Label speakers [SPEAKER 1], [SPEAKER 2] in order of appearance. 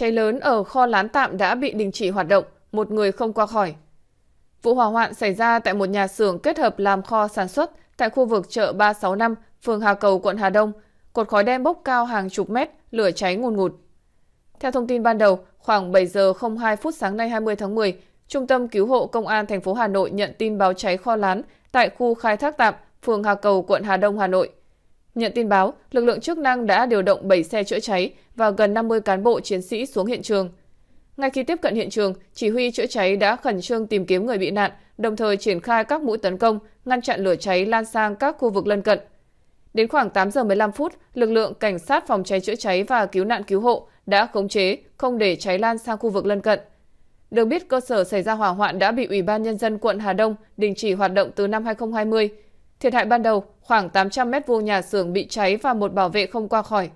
[SPEAKER 1] Cháy lớn ở kho lán tạm đã bị đình chỉ hoạt động, một người không qua khỏi. Vụ hỏa hoạn xảy ra tại một nhà xưởng kết hợp làm kho sản xuất tại khu vực chợ 365, phường Hà Cầu, quận Hà Đông. Cột khói đen bốc cao hàng chục mét, lửa cháy ngùn ngụt. Theo thông tin ban đầu, khoảng 7 giờ 02 phút sáng nay 20 tháng 10, Trung tâm Cứu hộ Công an thành phố Hà Nội nhận tin báo cháy kho lán tại khu khai thác tạm, phường Hà Cầu, quận Hà Đông, Hà Nội. Nhận tin báo, lực lượng chức năng đã điều động 7 xe chữa cháy và gần 50 cán bộ chiến sĩ xuống hiện trường. Ngay khi tiếp cận hiện trường, chỉ huy chữa cháy đã khẩn trương tìm kiếm người bị nạn, đồng thời triển khai các mũi tấn công, ngăn chặn lửa cháy lan sang các khu vực lân cận. Đến khoảng 8 giờ 15 phút, lực lượng cảnh sát phòng cháy chữa cháy và cứu nạn cứu hộ đã khống chế, không để cháy lan sang khu vực lân cận. Được biết cơ sở xảy ra hỏa hoạn đã bị Ủy ban nhân dân quận Hà Đông đình chỉ hoạt động từ năm 2020. Thiệt hại ban đầu, khoảng 800 mét vuông nhà xưởng bị cháy và một bảo vệ không qua khỏi.